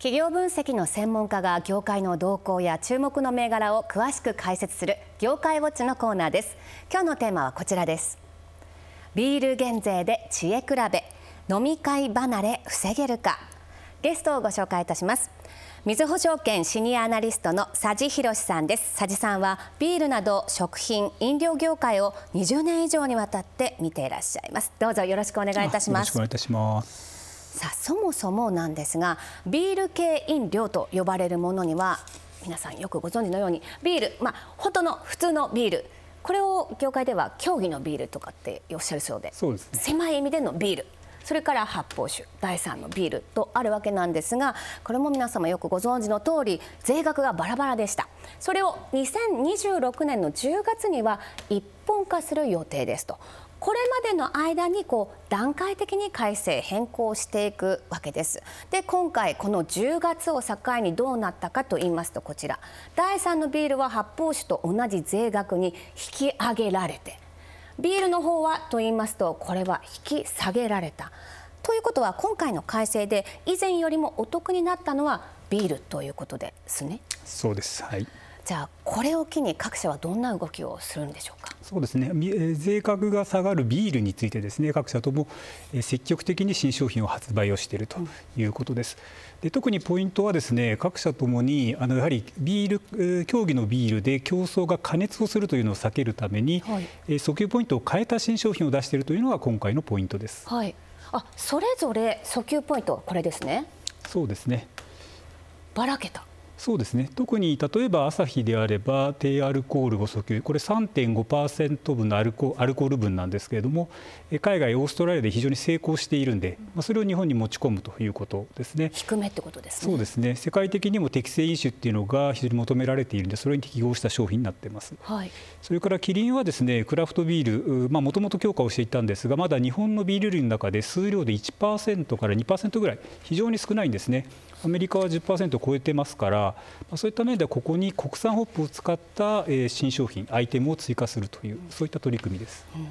企業分析の専門家が業界の動向や注目の銘柄を詳しく解説する業界ウォッチのコーナーです今日のテーマはこちらですビール減税で知恵比べ飲み会離れ防げるかゲストをご紹介いたしますみずほ証券シニアアナリストの佐治博さんです佐治さんはビールなど食品飲料業界を20年以上にわたって見ていらっしゃいますどうぞよろしくお願いいたしますよろしくお願いいたしますさあそもそもなんですがビール系飲料と呼ばれるものには皆さんよくご存知のようにビールまあ本当の普通のビールこれを業界では競技のビールとかっておっしゃるそうで、ね、狭い意味でのビールそれから発泡酒第3のビールとあるわけなんですがこれも皆様よくご存知の通り税額がバラバラでしたそれを2026年の10月には一本化する予定ですとこれまでの間にこう段階的に改正変更していくわけですで今回この10月を境にどうなったかと言いますとこちら第3のビールは発泡酒と同じ税額に引き上げられてビールの方はと言いますとこれは引き下げられたということは今回の改正で以前よりもお得になったのはビールということですね。そうです、はいじゃあこれを機に各社はどんな動きをするんでしょうかそうですね税額が下がるビールについてですね各社とも積極的に新商品を発売をしているということです。で特にポイントはですね各社ともにあのやはりビール競技のビールで競争が過熱をするというのを避けるために、はい、訴求ポイントを変えた新商品を出しているというのが今回のポイントです。はい、あそれぞれ訴求ポイントこれですね。そうですねばらけたそうですね特に例えばアサヒであれば低アルコールを訴求これ3.5%分のアルコアルコール分なんですけれども海外オーストラリアで非常に成功しているんで、まあ、それを日本に持ち込むということですね低めってことですねそうですね世界的にも適正飲酒っていうのが非常に求められているんでそれに適合した商品になってます、はい、それからキリンはですねクラフトビールまあもともと強化をしていたんですがまだ日本のビール類の中で数量で1%から2%ぐらい非常に少ないんですねアメリカは10%を超えてますからか、まそういった面でここに国産ホップを使った、え新商品アイテムを追加するというそういった取り組みです。うん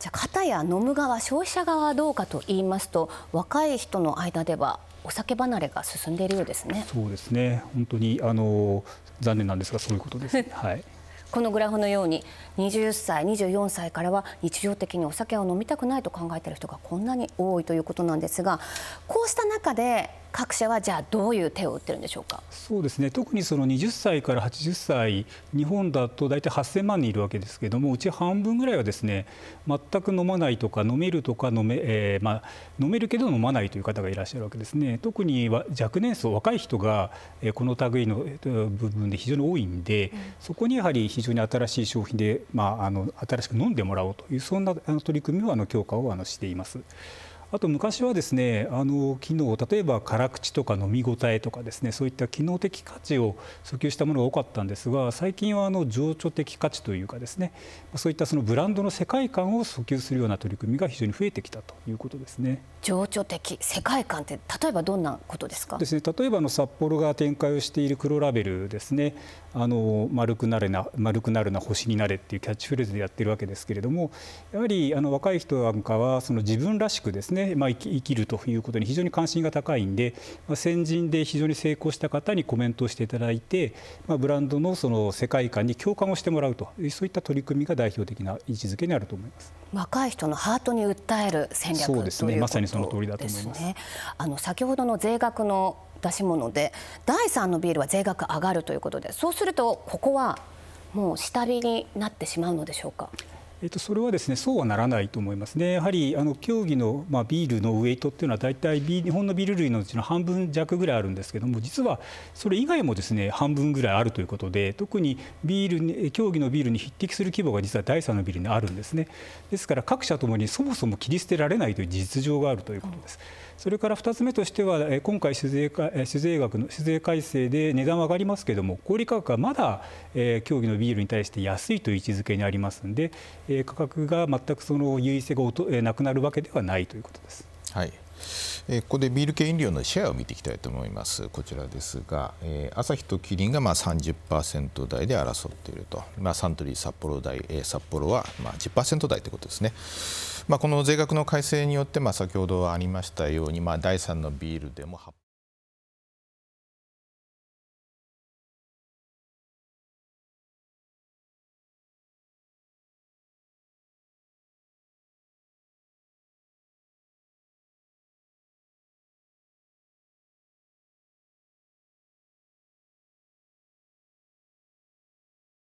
じゃあ片や飲む側消費者側はどうかと言いますと若い人の間ではお酒離れが進んでいるようですね。そうですね本当にあの残念なんですがそういうことです、ね、はい。このグラフのように20歳、24歳からは日常的にお酒を飲みたくないと考えている人がこんなに多いということなんですがこうした中で各社はじゃあどういう手を打ってるんでしょうかそうですね特にその20歳から80歳日本だと大体8000万人いるわけですけれどもうち半分ぐらいはですね全く飲まないとか飲めるとか飲め,、えーまあ、飲めるけど飲まないという方がいらっしゃるわけですね特に若年層若い人がこの類の部分で非常に多いんで、うん、そこにやはり非常に新しい商品で、まあ、あの新しく飲んでもらおうというそんな取り組みをあの強化をあのしています。あと昔はですねあの機能例えば辛口とか飲み応えとかですねそういった機能的価値を訴求したものが多かったんですが最近はあの情緒的価値というかですねそういったそのブランドの世界観を訴求するような取り組みが非常に増えてきたということですね。情緒的世界観って例えばどんなことですかですね例えばの札幌が展開をしている黒ラベルですねあの丸くなれな丸くなるな星になれっていうキャッチフレーズでやってるわけですけれどもやはりあの若い人なんかはその自分らしくですねで、まあ、生きるということに非常に関心が高いんで、まあ、先人で非常に成功した方にコメントをしていただいて、まあ、ブランドのその世界観に共感をしてもらうとそういった取り組みが代表的な位置づけにあると思います若い人のハートに訴える戦略そうですねまさにその通りだと思います。ね、あの先ほどの税額の出し物で第3のビールは税額上がるということでそうするとここはもう下火になってしまうのでしょうか。えっと、それはですねそうはならないと思いますね、やはりあの競技の、まあ、ビールのウエイトっていうのは、大体ビ日本のビール類のうちの半分弱ぐらいあるんですけども、実はそれ以外もですね半分ぐらいあるということで、特にビールに競技のビールに匹敵する規模が実は第3のビールにあるんですね、ですから各社ともにそもそも切り捨てられないという実情があるということです。うんそれから2つ目としては今回酒税酒税額の酒税改正で値段は上がりますけれども小売価格はまだ、えー、競技のビールに対して安いという位置づけにありますので、えー、価格が全くその優位性がなくなるわけではないということです。はいえここでビール系飲料のシェアを見ていきたいと思います。こちらですが、えー、朝日とキリンがまあ30%台で争っていると、まあ、サントリー札幌台、えー、札幌はまあ10%台ということですね。まあ、この税額の改正によって、ま先ほどありましたように、まあ、第3のビールでも8